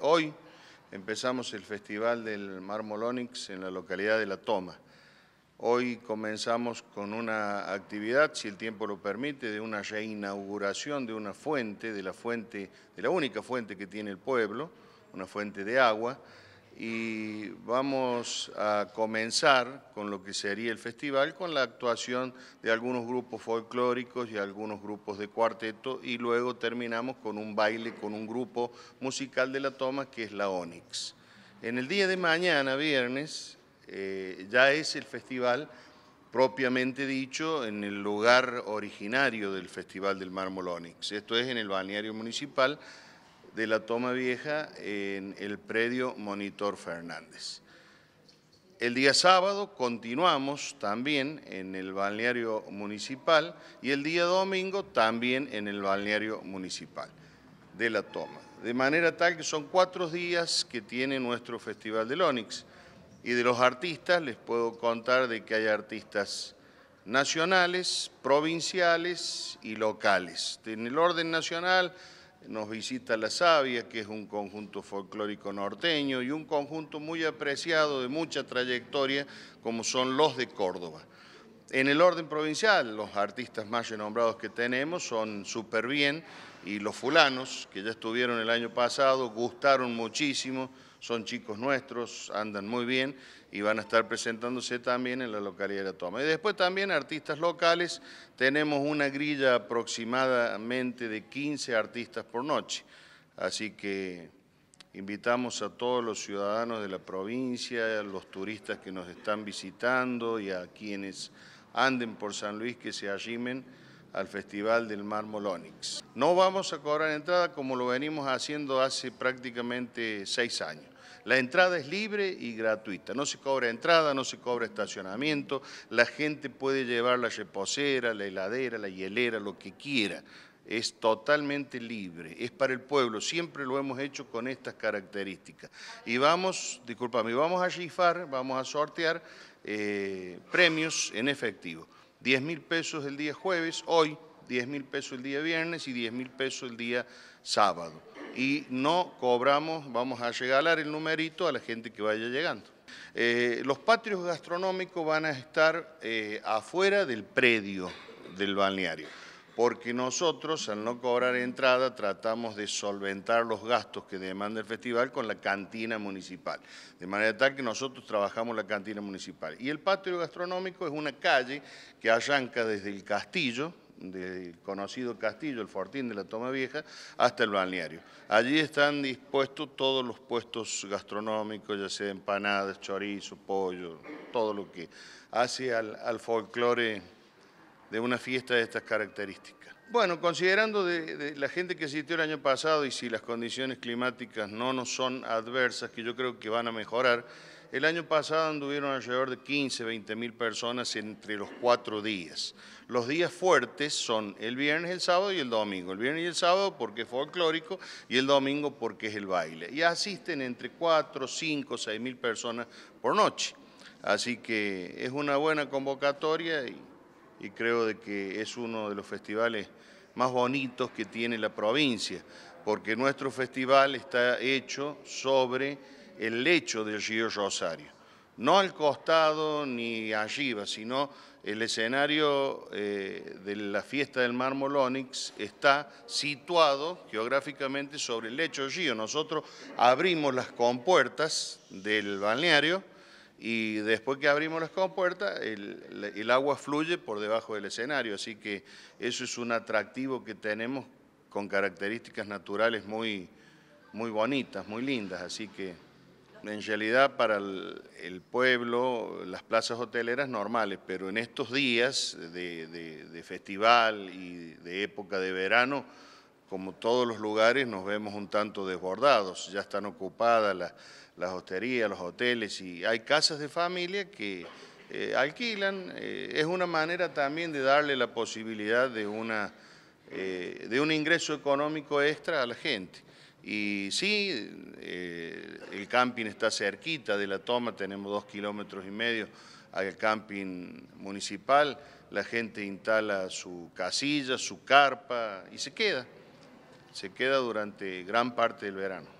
Hoy empezamos el Festival del Marmolónix en la localidad de La Toma. Hoy comenzamos con una actividad, si el tiempo lo permite, de una reinauguración de una fuente, de la fuente, de la única fuente que tiene el pueblo, una fuente de agua, y vamos a comenzar con lo que sería el festival, con la actuación de algunos grupos folclóricos y algunos grupos de cuarteto y luego terminamos con un baile con un grupo musical de la toma que es la Onyx. En el día de mañana, viernes, eh, ya es el festival propiamente dicho en el lugar originario del Festival del Mármol Onyx. esto es en el balneario municipal, de la toma vieja en el predio Monitor Fernández. El día sábado continuamos también en el balneario municipal y el día domingo también en el balneario municipal de la toma. De manera tal que son cuatro días que tiene nuestro Festival del Onix. Y de los artistas les puedo contar de que hay artistas nacionales, provinciales y locales. En el orden nacional nos visita La Sabia, que es un conjunto folclórico norteño y un conjunto muy apreciado de mucha trayectoria, como son los de Córdoba. En el orden provincial, los artistas más renombrados que tenemos son bien, y Los Fulanos, que ya estuvieron el año pasado, gustaron muchísimo, son chicos nuestros, andan muy bien y van a estar presentándose también en la localidad de La Toma. Y después también artistas locales, tenemos una grilla aproximadamente de 15 artistas por noche, así que invitamos a todos los ciudadanos de la provincia, a los turistas que nos están visitando y a quienes anden por San Luis que se arrimen al Festival del Mármol Onix. No vamos a cobrar entrada como lo venimos haciendo hace prácticamente seis años. La entrada es libre y gratuita, no se cobra entrada, no se cobra estacionamiento, la gente puede llevar la reposera, la heladera, la hielera, lo que quiera. Es totalmente libre, es para el pueblo, siempre lo hemos hecho con estas características. Y vamos, disculpame, vamos a rifar, vamos a sortear eh, premios en efectivo. 10 mil pesos el día jueves, hoy 10 mil pesos el día viernes y 10 mil pesos el día sábado. Y no cobramos, vamos a regalar el numerito a la gente que vaya llegando. Eh, los patrios gastronómicos van a estar eh, afuera del predio del balneario porque nosotros al no cobrar entrada tratamos de solventar los gastos que demanda el festival con la cantina municipal, de manera tal que nosotros trabajamos la cantina municipal. Y el patio gastronómico es una calle que arranca desde el castillo, del conocido castillo, el Fortín de la Toma Vieja, hasta el balneario. Allí están dispuestos todos los puestos gastronómicos, ya sea empanadas, chorizo, pollo, todo lo que hace al, al folclore de una fiesta de estas características. Bueno, considerando de, la gente que asistió el año pasado y si las condiciones climáticas no nos son adversas, que yo creo que van a mejorar, el año pasado anduvieron alrededor de 15, 20 mil personas entre los cuatro días. Los días fuertes son el viernes, el sábado y el domingo. El viernes y el sábado porque es folclórico y el domingo porque es el baile. Y asisten entre 4, 5, 6 mil personas por noche. Así que es una buena convocatoria y y creo de que es uno de los festivales más bonitos que tiene la provincia, porque nuestro festival está hecho sobre el lecho del río Rosario. No al costado ni allí, sino el escenario eh, de la fiesta del mármol está situado geográficamente sobre el lecho del río. Nosotros abrimos las compuertas del balneario, y después que abrimos las compuertas, el, agua fluye por debajo del escenario, así que eso es un atractivo que tenemos con características naturales muy, muy bonitas, muy lindas, así que en realidad para el, pueblo, las plazas hoteleras normales, pero en estos días de festival y de época de verano, como todos los lugares, nos vemos un tanto desbordados. Ya están ocupadas las hosterías, los hoteles y hay casas de familia que eh, alquilan. Eh, es una manera también de darle la posibilidad de, una, eh, de un ingreso económico extra a la gente. Y sí, el camping está cerquita de la toma, tenemos dos kilómetros y medio al camping municipal, la gente instala su casilla, su carpa y se queda se queda durante gran parte del verano.